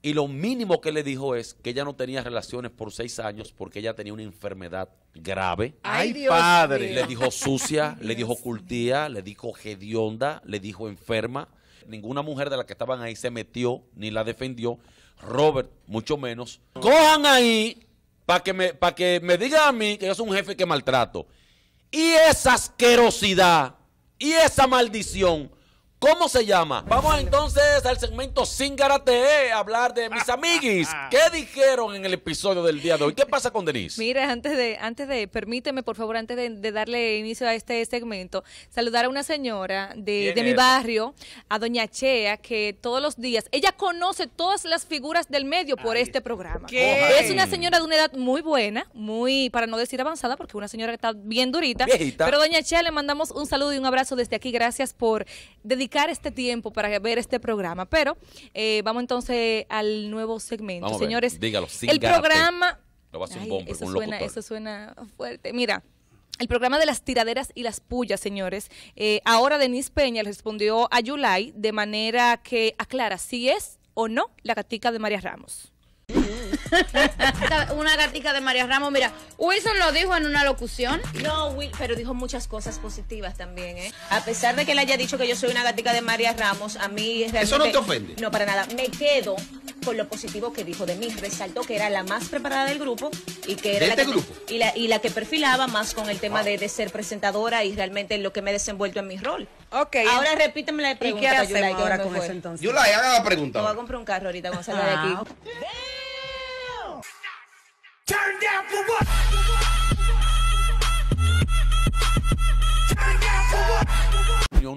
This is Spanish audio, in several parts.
Y lo mínimo que le dijo es que ella no tenía relaciones por seis años porque ella tenía una enfermedad grave. ¡Ay, padre! Le dijo sucia, le dijo ocultía, le dijo hedionda, le dijo enferma. Ninguna mujer de las que estaban ahí se metió ni la defendió. Robert, mucho menos. Cojan ahí para que, me, que me digan a mí que yo soy un jefe que maltrato. Y esa asquerosidad y esa maldición ¿Cómo se llama? Vamos entonces al segmento Sin Garate, a eh, hablar de mis amiguis. ¿Qué dijeron en el episodio del día de hoy? ¿Qué pasa con Denise? Mira, antes de, antes de, permíteme por favor, antes de, darle inicio a este segmento, saludar a una señora de, mi barrio, a Doña Chea, que todos los días, ella conoce todas las figuras del medio por este programa. Es una señora de una edad muy buena, muy, para no decir avanzada, porque una señora que está bien durita. Pero Doña Chea le mandamos un saludo y un abrazo desde aquí. Gracias por dedicar este tiempo para ver este programa. Pero eh, vamos entonces al nuevo segmento. Señores, el programa... eso, suena, fuerte. Mira, el programa de las tiraderas y las pullas, señores. Eh, ahora Denise Peña respondió a Yulai de manera que aclara si es o no la catica de María Ramos. una gatica de María Ramos. Mira, Wilson lo dijo en una locución. No, Will, pero dijo muchas cosas positivas también, ¿eh? A pesar de que él haya dicho que yo soy una gatica de María Ramos, a mí realmente... ¿Eso no te ofende? No, para nada. Me quedo con lo positivo que dijo de mí. Resaltó que era la más preparada del grupo y que era ¿De la, este grupo? Y la, que perfilaba más con el tema ah. de, ser presentadora y realmente lo que me he desenvuelto en mi rol. Ok. Ahora repíteme la pregunta. qué hacemos ahora con eso entonces? la haga la pregunta. Me voy a comprar un carro ahorita vamos a de ah, aquí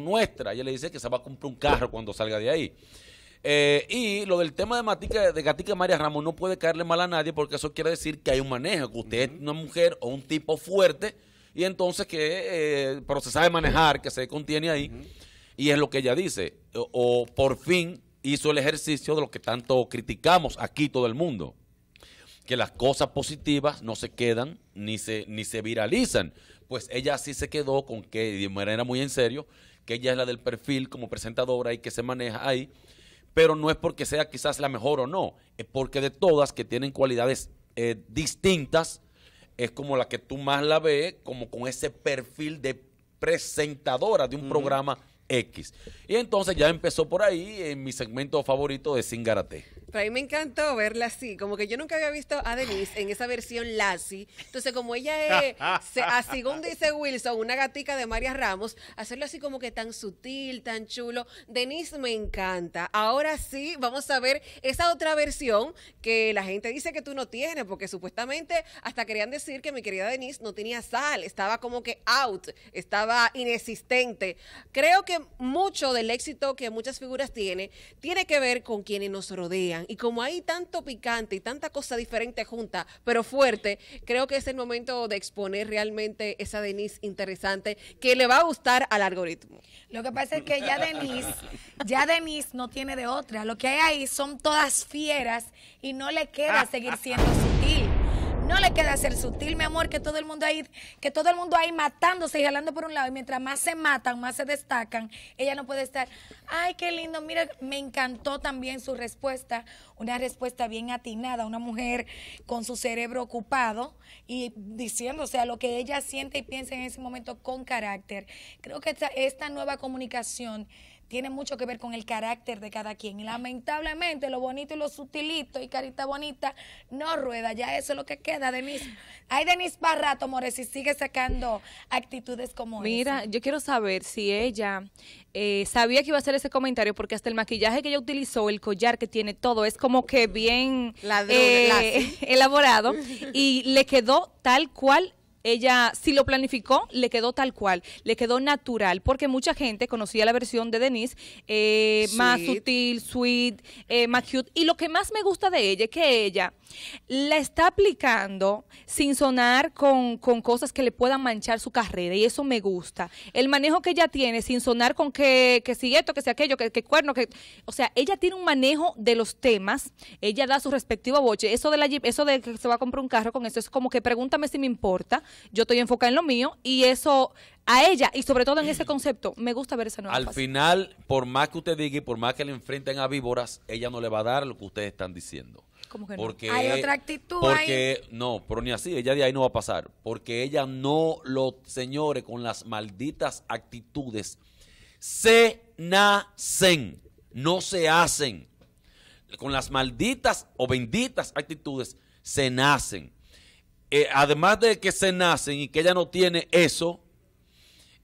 nuestra, ella le dice que se va a comprar un carro cuando salga de ahí. Eh, y lo del tema de, de Gatica María Ramos no puede caerle mal a nadie porque eso quiere decir que hay un manejo, que usted es una mujer o un tipo fuerte y entonces que, eh, pero se sabe manejar, que se contiene ahí. Y es lo que ella dice, o por fin hizo el ejercicio de lo que tanto criticamos aquí todo el mundo que las cosas positivas no se quedan ni se, ni se viralizan. Pues ella sí se quedó con que, de manera muy en serio, que ella es la del perfil como presentadora y que se maneja ahí, pero no es porque sea quizás la mejor o no, es porque de todas que tienen cualidades eh, distintas, es como la que tú más la ves, como con ese perfil de presentadora de un programa X. Y entonces ya empezó por ahí en mi segmento favorito de garate pero a mí me encantó verla así, como que yo nunca había visto a Denise en esa versión Lassie. Entonces, como ella es, así como dice Wilson, una gatica de María Ramos, hacerlo así como que tan sutil, tan chulo. Denise me encanta. Ahora sí, vamos a ver esa otra versión que la gente dice que tú no tienes, porque supuestamente hasta querían decir que mi querida Denise no tenía sal, estaba como que out, estaba inexistente. Creo que mucho del éxito que muchas figuras tienen tiene que ver con quienes nos rodean y como hay tanto picante y tanta cosa diferente junta, pero fuerte, creo que es el momento de exponer realmente esa Denise interesante que le va a gustar al algoritmo. Lo que pasa es que ya Denise, ya Denise no tiene de otra. Lo que hay ahí son todas fieras y no le queda seguir siendo sutil. No le queda ser sutil, mi amor, que todo el mundo ahí, que todo el mundo ahí matándose y jalando por un lado. Y mientras más se matan, más se destacan, ella no puede estar. Ay, qué lindo. Mira, me encantó también su respuesta. Una respuesta bien atinada. Una mujer con su cerebro ocupado y diciendo, o sea, lo que ella siente y piensa en ese momento con carácter. Creo que esta nueva comunicación tiene mucho que ver con el carácter de cada quien. Y lamentablemente lo bonito y lo sutilito y carita bonita no rueda. Ya eso es lo que queda, Denise. Ay, Denise Barrato, More, y sigue sacando actitudes como Mira, yo quiero saber si ella eh, sabía que iba a hacer ese comentario porque hasta el maquillaje que ella utilizó, el collar que tiene todo, es como que bien eh, elaborado y le quedó tal cual ella si lo planificó, le quedó tal cual, le quedó natural, porque mucha gente conocía la versión de Denise, eh, más sutil, sweet, eh, más cute. Y lo que más me gusta de ella es que ella la está aplicando sin sonar con, con cosas que le puedan manchar su carrera, y eso me gusta. El manejo que ella tiene sin sonar con que, que si esto, que si aquello, que, que cuerno, que... O sea, ella tiene un manejo de los temas, ella da su respectivo boche. Eso de, la, eso de que se va a comprar un carro con eso es como que pregúntame si me importa yo estoy enfocada en lo mío y eso a ella y sobre todo en ese concepto me gusta ver esa nueva Al final, por más que usted diga y por más que le enfrenten a víboras, ella no le va a dar lo que ustedes están diciendo. ¿Cómo que no? porque, Hay otra actitud porque, No, pero ni así, ella de ahí no va a pasar. Porque ella no, lo señores, con las malditas actitudes, se nacen, no se hacen. Con las malditas o benditas actitudes, se nacen. Eh, además de que se nacen y que ella no tiene eso,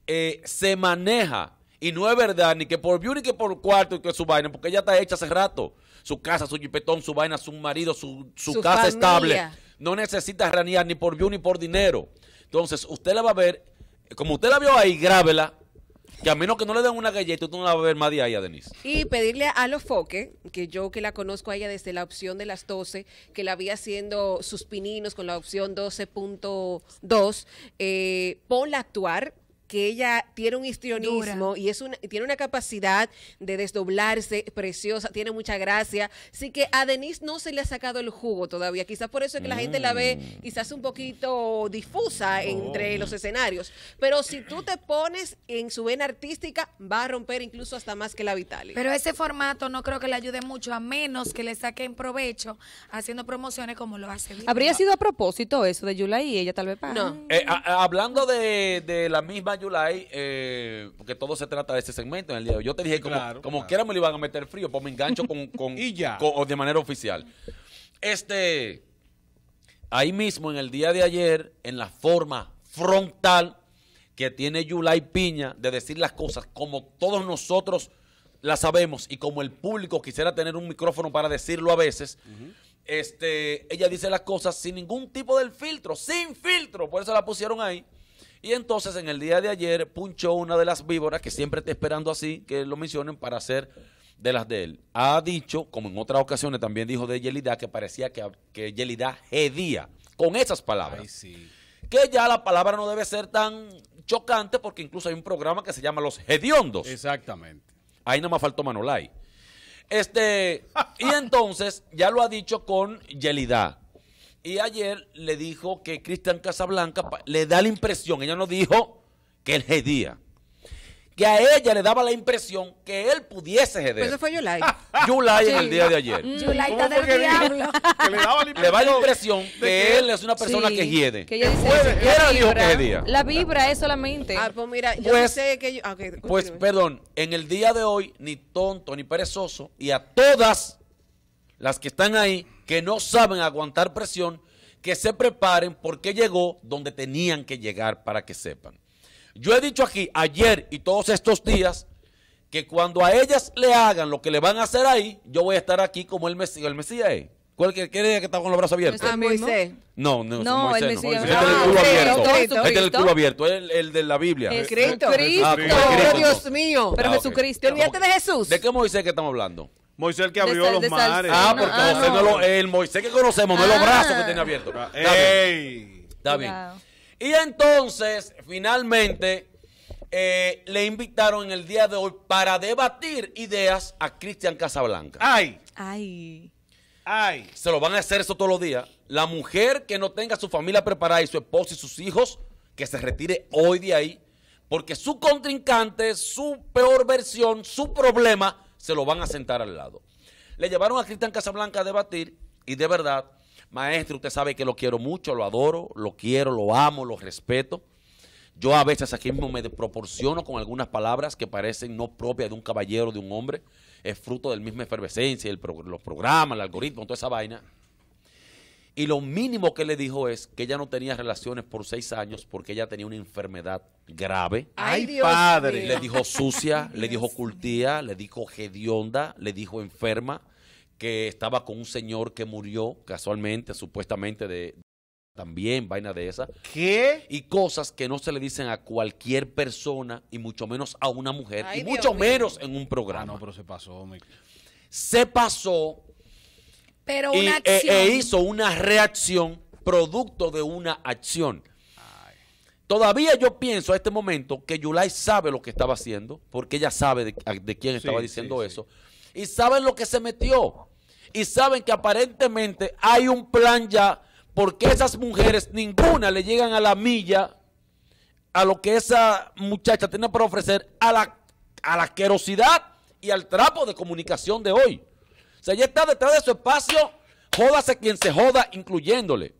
eh, se maneja. Y no es verdad ni que por view ni que por cuarto ni que su vaina, porque ella está hecha hace rato. Su casa, su jipetón, su vaina, su marido, su, casa estable. No necesita ranear ni por view ni por dinero. Entonces, usted la va a ver, como usted la vio ahí, grábela que a menos que no le den una galleta, tú no la vas a ver más de ahí Denise. Y pedirle a los foques, que yo que la conozco a ella desde la opción de las 12, que la había haciendo sus pininos con la opción 12.2, eh, ponla a actuar que ella tiene un histrionismo y es una, tiene una capacidad de desdoblarse preciosa, tiene mucha gracia. Así que a Denise no se le ha sacado el jugo todavía. Quizás por eso es que la gente la ve mm. quizás un poquito difusa entre oh. los escenarios. Pero si tú te pones en su vena artística, va a romper incluso hasta más que la Vitali. Pero ese formato no creo que le ayude mucho, a menos que le saquen provecho haciendo promociones como lo hace. ¿Habría sido a propósito eso de Yula y ella tal vez para? No. Eh, hablando de, de la misma Yulay, eh, porque todo se trata de ese segmento en el día de hoy. Yo te dije, como, como quiera me lo iban a meter frío, pues me engancho con, con, de manera oficial. Este, ahí mismo en el día de ayer, en la forma frontal que tiene Yulay Piña de decir las cosas como todos nosotros las sabemos y como el público quisiera tener un micrófono para decirlo a veces, este, ella dice las cosas sin ningún tipo de filtro, sin filtro, por eso la pusieron ahí. Y entonces en el día de ayer punchó una de las víboras que siempre está esperando así, que lo mencionen para hacer de las de él. Ha dicho, como en otras ocasiones también dijo de Yelida, que parecía que, que Yelida hedía con esas palabras. Que ya la palabra no debe ser tan chocante porque incluso hay un programa que se llama Los Hediondos. Exactamente. Ahí no me faltó Manolay. Este, y entonces ya lo ha dicho con Yelida. Y ayer le dijo que Cristian Casablanca le da la impresión, ella no dijo que él hedía. Que a ella le daba la impresión que él pudiese jeder. Pues eso fue Yulai. Yulai en el día de ayer. Mm. Yulai está del diablo. le, da la impresión que, él es una persona que hiede. Que ella dice pues, dijo La vibra es solamente. Ah, pues mira, yo pues, sé que pues perdón, en el día de hoy, ni tonto ni perezoso, y a todas las que están ahí, que no saben aguantar presión, que se preparen porque llegó donde tenían que llegar para que sepan. Yo he dicho aquí ayer y todos estos días que cuando a ellas le hagan lo que le van a hacer ahí, yo voy a estar aquí como el Mesías. ¿El Mesías es? Eh. el que que está con los brazos abiertos? No, no, no, el Mesías. No. el abierto. Este es el ah, culo abierto, este el, el de la Biblia. Ah, Cristo. Dios mío. Ah, Pero Jesucristo. okay. Jesucristo. de Jesús. ¿De qué Moisés que estamos hablando? Moisés el que abrió los mares. Ah, porque ah, el Moisés que conocemos, no es los ah. brazos que tenía abiertos. Ah, Está bien. Está bien. Y entonces, finalmente, eh, le invitaron en el día de hoy para debatir ideas a Cristian Casablanca. ¡Ay! ¡Ay! ¡Ay! Se lo van a hacer eso todos los días. La mujer que no tenga su familia preparada y su esposo y sus hijos, que se retire hoy de ahí, porque su contrincante, su peor versión, su problema se lo van a sentar al lado. Le llevaron a Cristian Casablanca a debatir y de verdad, maestro, usted sabe que lo quiero mucho, lo adoro, lo quiero, lo amo, lo respeto. Yo a veces aquí mismo me desproporciono con algunas palabras que parecen no propias de un caballero, de un hombre. Es fruto del mismo efervescencia, los programas, el algoritmo, toda esa vaina. Y lo mínimo que le dijo es que ella no tenía relaciones por seis años porque ella tenía una enfermedad grave. ¡Ay, padre! Le dijo sucia, le dijo ocultía, le dijo hedionda, le dijo enferma, que estaba con un señor que murió casualmente, supuestamente de, también vaina de esa. ¿Qué? Y cosas que no se le dicen a cualquier persona y mucho menos a una mujer y mucho menos en un programa. Ah, no, pero se pasó. Se pasó pero una e, e acción. E, hizo una reacción producto de una acción. Todavía yo pienso a este momento que Yulai sabe lo que estaba haciendo, porque ella sabe de, quién estaba diciendo eso, y saben lo que se metió, y saben que aparentemente hay un plan ya, porque esas mujeres ninguna le llegan a la milla a lo que esa muchacha tiene para ofrecer, a la, a la querosidad y al trapo de comunicación de hoy sea, ella está detrás de su espacio, jódase quien se joda, incluyéndole.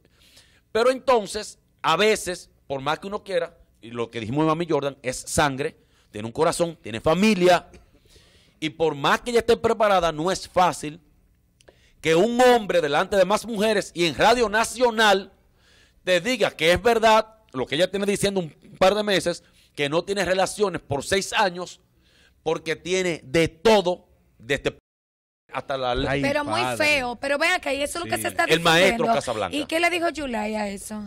Pero entonces, a veces, por más que uno quiera, y lo que dijimos de Mami Jordan es sangre, tiene un corazón, tiene familia, y por más que ella esté preparada, no es fácil que un hombre delante de más mujeres y en Radio Nacional te diga que es verdad lo que ella tiene diciendo un par de meses, que no tiene relaciones por seis años, porque tiene de todo desde este hasta la ley. Pero muy feo. Pero vean que ahí eso es lo que se está El maestro Casablanca. ¿Y qué le dijo Yulai a eso?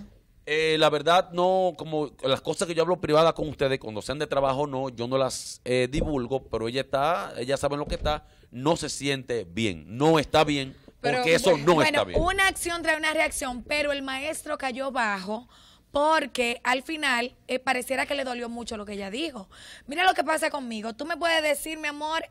Eh, la verdad, no, como las cosas que yo hablo privadas con ustedes, cuando sean de trabajo, no, yo no las eh, divulgo, pero ella está, ella sabe lo que está, no se siente bien, no está bien, porque eso no está bien. Una acción trae una reacción, pero el maestro cayó bajo porque al final eh, pareciera que le dolió mucho lo que ella dijo. Mira lo que pasa conmigo. Tú me puedes decir, mi amor,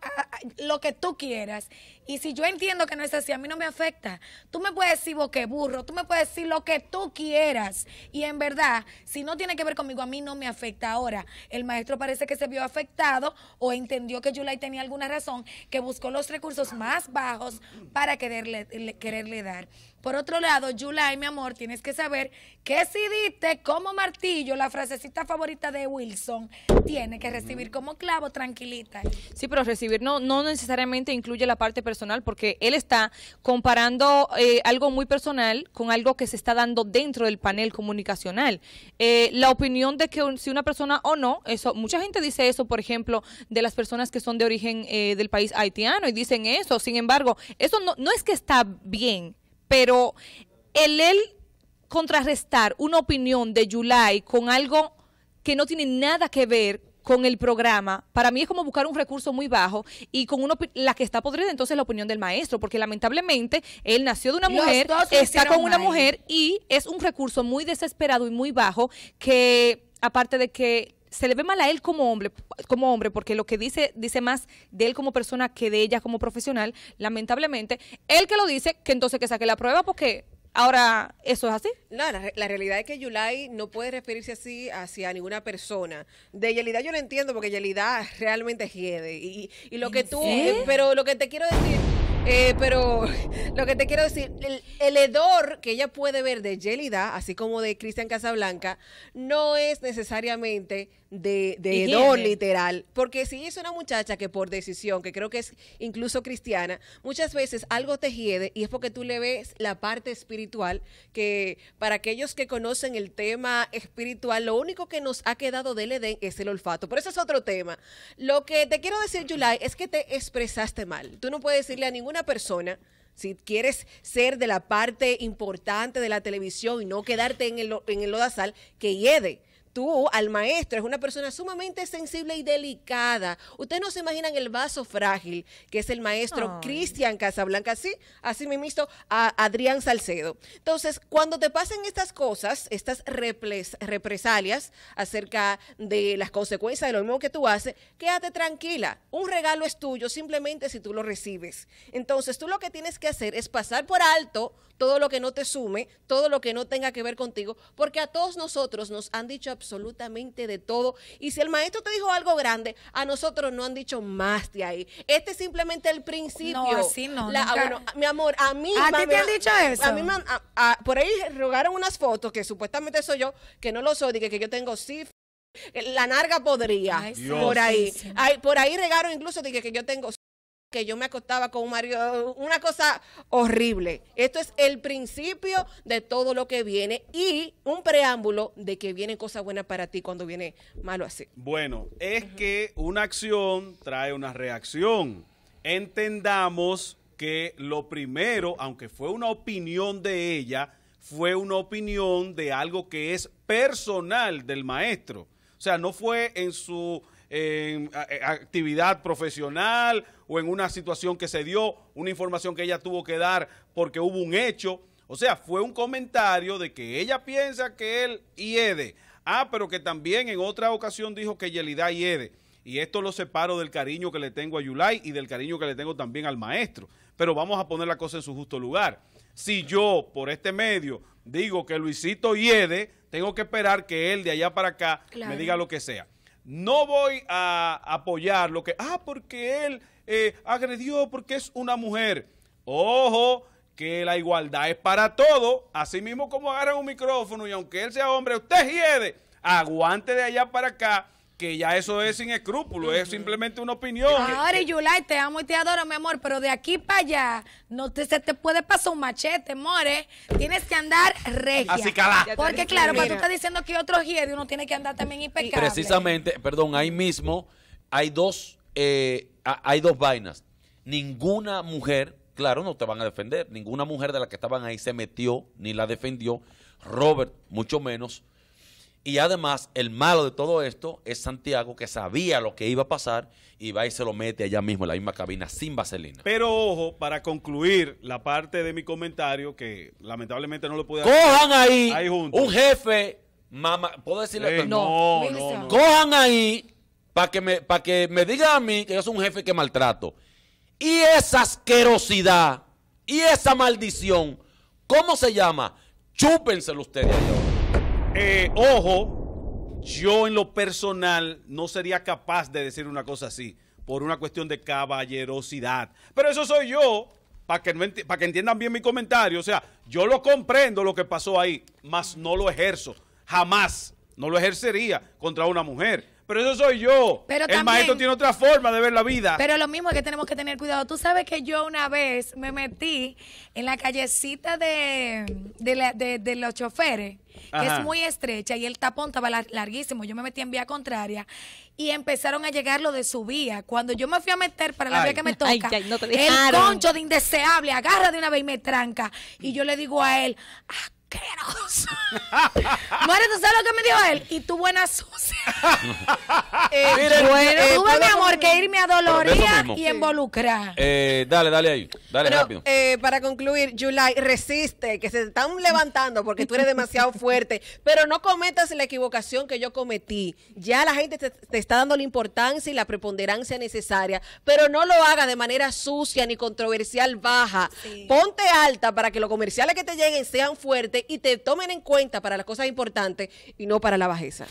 lo que tú quieras. Y si yo entiendo que no es así, a mí no me afecta. Tú me puedes decir boqueburro, burro, tú me puedes decir lo que tú quieras. Y en verdad, si no tiene que ver conmigo, a mí no me afecta. Ahora, el maestro parece que se vio afectado o entendió que Yulai tenía alguna razón, que buscó los recursos más bajos para quererle dar. Por otro lado, July, mi amor, tienes que saber que si diste como martillo la frasecita favorita de Wilson, tiene que recibir mm. como clavo tranquilita. Sí, pero recibir no, no necesariamente incluye la parte personal porque él está comparando eh, algo muy personal con algo que se está dando dentro del panel comunicacional. Eh, la opinión de que si una persona o no, eso, mucha gente dice eso, por ejemplo, de las personas que son de origen eh, del país haitiano y dicen eso. Sin embargo, eso no, no es que está bien, pero el él contrarrestar una opinión de July con algo que no tiene nada que ver con el programa, para mí es como buscar un recurso muy bajo y con uno la que está podrida entonces la opinión del maestro, porque lamentablemente él nació de una mujer, está con una mujer y es un recurso muy desesperado y muy bajo que aparte de que se le ve mal a él como hombre, como hombre, porque lo que dice, dice más de él como persona que de ella como profesional, lamentablemente. Él que lo dice, que entonces que saque la prueba, porque Ahora, ¿eso es así? No, la, realidad es que Yulai no puede referirse así hacia ninguna persona. De Yelida yo lo entiendo porque Yelida realmente es y, y, lo que tú, pero lo que te quiero decir eh, pero lo que te quiero decir, el, el, hedor que ella puede ver de Yelida, así como de Cristian Casablanca, no es necesariamente de, de literal. Porque si es una muchacha que por decisión, que creo que es incluso cristiana, muchas veces algo te hiede y es porque tú le ves la parte espiritual, que para aquellos que conocen el tema espiritual, lo único que nos ha quedado del Edén es el olfato. Pero eso es otro tema. Lo que te quiero decir, Yulai es que te expresaste mal. Tú no puedes decirle a ninguna persona si quieres ser de la parte importante de la televisión y no quedarte en el, en el lodazal, que hiede tú, al maestro, es una persona sumamente sensible y delicada. Ustedes no se imaginan el vaso frágil que es el maestro Cristian Casablanca, sí, así me visto a Adrián Salcedo. Entonces, cuando te pasen estas cosas, estas represalias acerca de las consecuencias de lo mismo que tú haces, quédate tranquila. Un regalo es tuyo simplemente si tú lo recibes. Entonces, tú lo que tienes que hacer es pasar por alto todo lo que no te sume, todo lo que no tenga que ver contigo, porque a todos nosotros nos han dicho absolutamente de todo. Y si el maestro te dijo algo grande, a nosotros no han dicho más de ahí. Este es simplemente el principio. mi amor, a mí. ¿A ti te han dicho eso? A mí por ahí rogaron unas fotos que supuestamente soy yo, que no lo soy, que, que yo tengo sí... La narga podría, por ahí. Ay, por ahí regaron incluso dije que yo tengo que yo me acostaba con un marido, una cosa horrible. Esto es el principio de todo lo que viene y un preámbulo de que vienen cosas buenas para ti cuando viene malo así. Bueno, es que una acción trae una reacción. Entendamos que lo primero, aunque fue una opinión de ella, fue una opinión de algo que es personal del maestro. O sea, no fue en su en eh, actividad profesional o en una situación que se dio, una información que ella tuvo que dar porque hubo un hecho. O sea, fue un comentario de que ella piensa que él hiede. Ah, pero que también en otra ocasión dijo que Yelida hiede. Y esto lo separo del cariño que le tengo a Yulai y del cariño que le tengo también al maestro. Pero vamos a poner la cosa en su justo lugar. Si yo, por este medio, digo que Luisito hiede, tengo que esperar que él de allá para acá me diga lo que sea no voy a apoyar lo que, ah, porque él eh, agredió porque es una mujer. Ojo, que la igualdad es para todos. así mismo como agarran un micrófono y aunque él sea hombre, usted hiede, aguante de allá para acá que ya eso es sin escrúpulos, es simplemente una opinión. Ahora, Yulay, te amo y te adoro, mi amor, pero de aquí para allá no te, se te puede pasar un machete, more. Tienes que andar regia. Así que Porque claro, cuando tú estás diciendo que otro hiede, uno tiene que andar también impecable. Precisamente, perdón, ahí mismo hay dos, eh, hay dos vainas. Ninguna mujer, claro, no te van a defender, ninguna mujer de las que estaban ahí se metió ni la defendió. Robert, mucho menos. Y además, el malo de todo esto es Santiago, que sabía lo que iba a pasar y va y se lo mete allá mismo en la misma cabina sin vaselina. Pero ojo, para concluir la parte de mi comentario, que lamentablemente no lo pude Cojan ahí, un jefe, mamá, ¿puedo decirle? Eh, no, no, no, Cojan ahí para que, me, digan que me diga a mí que yo soy un jefe que maltrato. Y esa asquerosidad y esa maldición, ¿cómo se llama? Chúpenselo ustedes. Eh, ojo, yo en lo personal no sería capaz de decir una cosa así por una cuestión de caballerosidad. Pero eso soy yo, para que, que entiendan bien mi comentario. O sea, yo lo comprendo lo que pasó ahí, mas no lo ejerzo. Jamás no lo ejercería contra una mujer. Pero eso soy yo. Pero el maestro tiene otra forma de ver la vida. Pero lo mismo es que tenemos que tener cuidado. Tú sabes que yo una vez me metí en la callecita de, de, los choferes, que es muy estrecha y el tapón estaba larguísimo. Yo me metí en vía contraria y empezaron a llegar lo de su vía. Cuando yo me fui a meter para la vía que me toca, el concho de indeseable agarra de una vez y me tranca. Y yo le digo a él, asqueroso. Mare, ¿tú sabes lo que me dijo él? Y tú, buena sucia. eh, bueno, eh, mi amor, que irme a doloría y involucrar. Eh, dale, dale ahí. Dale rápido. Eh, para concluir, July, resiste, que se están levantando porque tú eres demasiado fuerte. Pero no cometas la equivocación que yo cometí. Ya la gente te, está dando la importancia y la preponderancia necesaria. Pero no lo hagas de manera sucia ni controversial baja. Ponte alta para que los comerciales que te lleguen sean fuertes y te tomen en cuenta para las cosas importantes importante y no para la bajeza.